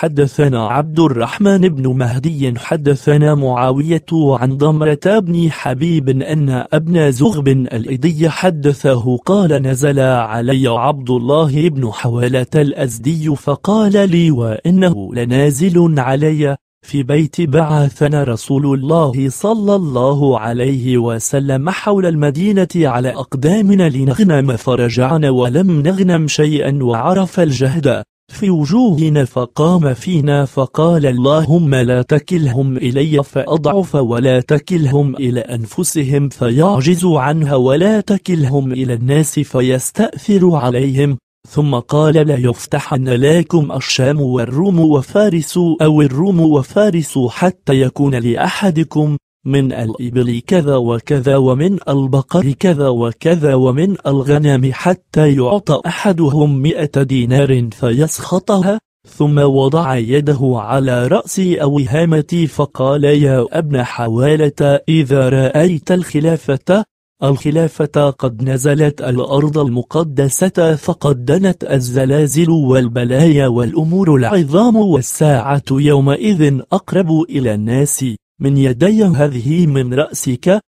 حدثنا عبد الرحمن بن مهدي حدثنا معاوية عن ضمرة بن حبيب أن ابن زغب الإدي حدثه قال نزل علي عبد الله بن حوالة الأزدي فقال لي وإنه لنازل علي في بيت بعثنا رسول الله صلى الله عليه وسلم حول المدينة على أقدامنا لنغنم فرجعنا ولم نغنم شيئا وعرف الجهد في وجوهنا فقام فينا فقال اللهم لا تكلهم إلي فأضعف ولا تكلهم إلى أنفسهم فيعجزوا عنها ولا تكلهم إلى الناس فيستأثروا عليهم ثم قال لا يفتحن لكم الشام والروم وفارس أو الروم وفارس حتى يكون لأحدكم من الإبل كذا وكذا ومن البقر كذا وكذا ومن الغنم حتى يعطى أحدهم مئة دينار فيسخطها ثم وضع يده على رأسي أو هامتي فقال يا ابن حوالة إذا رأيت الخلافة الخلافة قد نزلت الأرض المقدسة فقد دنت الزلازل والبلايا والأمور العظام والساعة يومئذ أقرب إلى الناس من يدي هذه من رأسك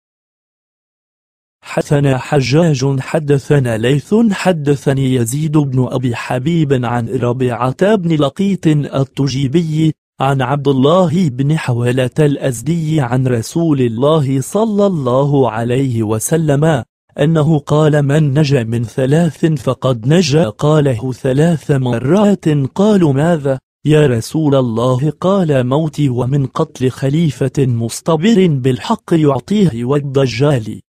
حدثنا حجاج حدثنا ليث حدثني يزيد بن أبي حبيب عن ربيعة بن لقيط التجيبي عن عبد الله بن حوالة الأزدي عن رسول الله صلى الله عليه وسلم أنه قال من نجا من ثلاث فقد نجا قاله ثلاث مرات قالوا ماذا يا رسول الله قال موتي ومن قتل خليفة مصطبر بالحق يعطيه والدجال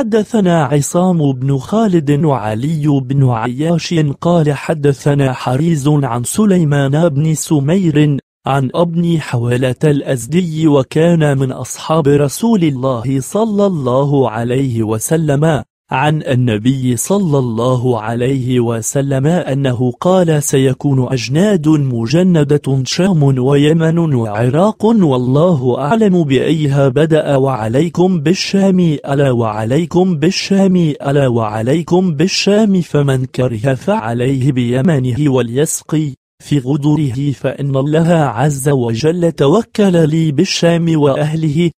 حدثنا عصام بن خالد وعلي بن عياش قال حدثنا حريز عن سليمان بن سمير عن ابن حوالة الأزدي وكان من أصحاب رسول الله صلى الله عليه وسلم عن النبي صلى الله عليه وسلم أنه قال سيكون أجناد مجندة شام ويمن وعراق والله أعلم بأيها بدأ وعليكم بالشام ألا وعليكم بالشام ألا وعليكم بالشام فمن كره فعليه بيمنه وليسقي في غدره فإن الله عز وجل توكل لي بالشام وأهله